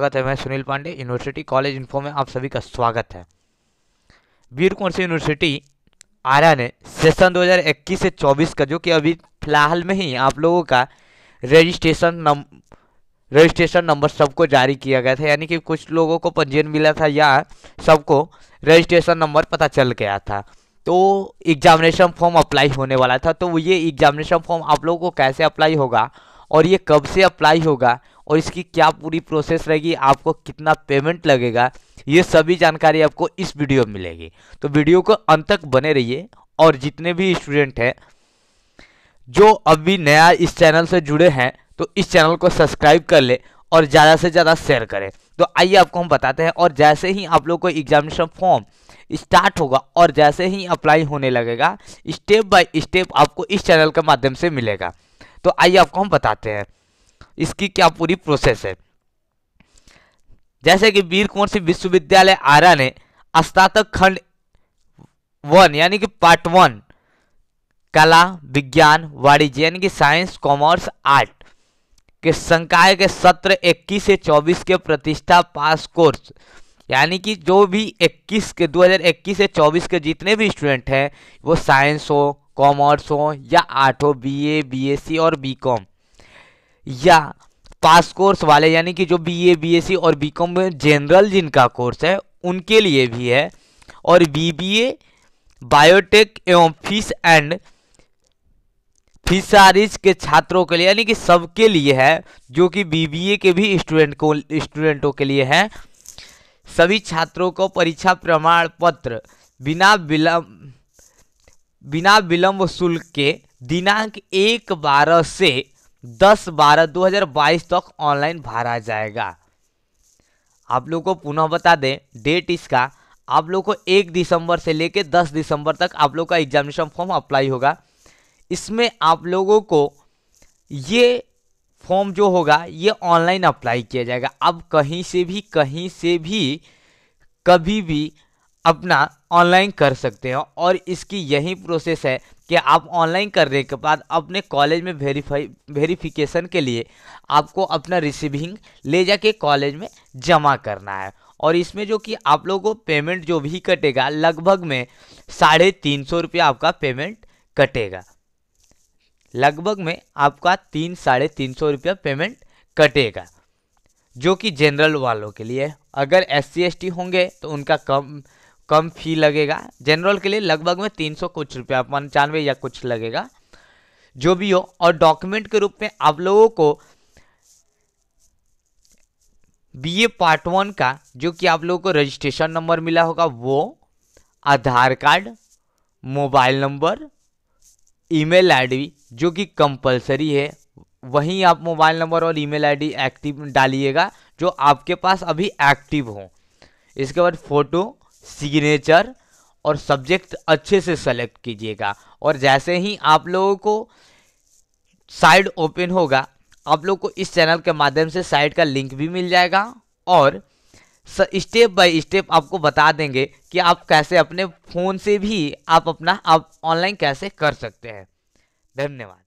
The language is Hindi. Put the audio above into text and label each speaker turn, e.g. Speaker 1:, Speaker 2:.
Speaker 1: स्वागत है मैं Sunil Pandey university college info में आप सभी का स्वागत है वीर कुंवर यूनिवर्सिटी आरा ने सेशन 2021 से 24 का जो कि अभी फिलहाल में ही आप लोगों का रजिस्ट्रेशन नम रजिस्ट्रेशन नंबर सबको जारी किया गया था यानी कि कुछ लोगों को पंजीयन मिला था या सबको रजिस्ट्रेशन नंबर पता चल गया था तो एग्जामिनेशन फॉर्म अप्लाई होने वाला था तो ये एग्जामिनेशन फॉर्म आप लोगों को कैसे अप्लाई होगा और ये कब से अप्लाई होगा और इसकी क्या पूरी प्रोसेस रहेगी आपको कितना पेमेंट लगेगा ये सभी जानकारी आपको इस वीडियो में मिलेगी तो वीडियो को अंत तक बने रहिए और जितने भी स्टूडेंट हैं जो अभी नया इस चैनल से जुड़े हैं तो इस चैनल को सब्सक्राइब कर ले और ज़्यादा से ज़्यादा शेयर करें तो आइए आपको हम बताते हैं और जैसे ही आप लोग को एग्जामिनेशन फॉर्म स्टार्ट होगा और जैसे ही अप्लाई होने लगेगा स्टेप बाय स्टेप आपको इस चैनल के माध्यम से मिलेगा तो आइए आपको हम बताते हैं इसकी क्या पूरी प्रोसेस है जैसे कि वीर कुंवर सिंह विश्वविद्यालय आरा ने स्नातक खंड वन यानी कि पार्ट वन कला विज्ञान वाणिज्य यानी कि साइंस कॉमर्स आर्ट के संकाय के सत्र 21 से 24 के प्रतिष्ठा पास कोर्स यानी कि जो भी 21 के 2021 से 24 के जितने भी स्टूडेंट हैं वो साइंस हो कॉमर्स हो या आर्ट हो बी ए और कॉम या पास कोर्स वाले यानी कि जो बीए बीएससी e और बीकॉम में जनरल जिनका कोर्स है उनके लिए भी है और बीबीए बायोटेक एवं फिश एंड फिशारिज के छात्रों के लिए यानी कि सबके लिए है जो कि बीबीए के भी स्टूडेंट को स्टूडेंटों के लिए है सभी छात्रों को परीक्षा प्रमाण पत्र बिना विलम्ब बिना विलम्ब शुल्क के दिनांक एक बारह से दस बारह दो हज़ार बाईस तक ऑनलाइन भरा जाएगा आप लोग को पुनः बता दें डेट इसका आप लोग को एक दिसंबर से लेकर दस दिसंबर तक आप लोग का एग्जामिनेशन फॉर्म अप्लाई होगा इसमें आप लोगों को ये फॉर्म जो होगा ये ऑनलाइन अप्लाई किया जाएगा अब कहीं से भी कहीं से भी कभी भी अपना ऑनलाइन कर सकते हो और इसकी यही प्रोसेस है कि आप ऑनलाइन करने के बाद अपने कॉलेज में वेरीफाई वेरीफिकेशन के लिए आपको अपना रिसीविंग ले जाके कॉलेज में जमा करना है और इसमें जो कि आप लोगों को पेमेंट जो भी कटेगा लगभग में साढ़े तीन सौ रुपया आपका पेमेंट कटेगा लगभग में आपका तीन साढ़े तीन सौ रुपया पेमेंट कटेगा जो कि जनरल वालों के लिए अगर एस सी होंगे तो उनका कम कम फी लगेगा जनरल के लिए लगभग में तीन सौ कुछ रुपया पंचानवे या कुछ लगेगा जो भी हो और डॉक्यूमेंट के रूप में आप लोगों को बीए पार्ट वन का जो कि आप लोगों को रजिस्ट्रेशन नंबर मिला होगा वो Aadhaar card mobile number email ID जो कि कंपलसरी है वहीं आप मोबाइल नंबर और ईमेल आईडी एक्टिव डालिएगा जो आपके पास अभी एक्टिव हो इसके बाद फ़ोटो सिग्नेचर और सब्जेक्ट अच्छे से सेलेक्ट कीजिएगा और जैसे ही आप लोगों को साइड ओपन होगा आप लोग को इस चैनल के माध्यम से साइट का लिंक भी मिल जाएगा और स्टेप बाय स्टेप आपको बता देंगे कि आप कैसे अपने फ़ोन से भी आप अपना आप ऑनलाइन कैसे कर सकते हैं धन्यवाद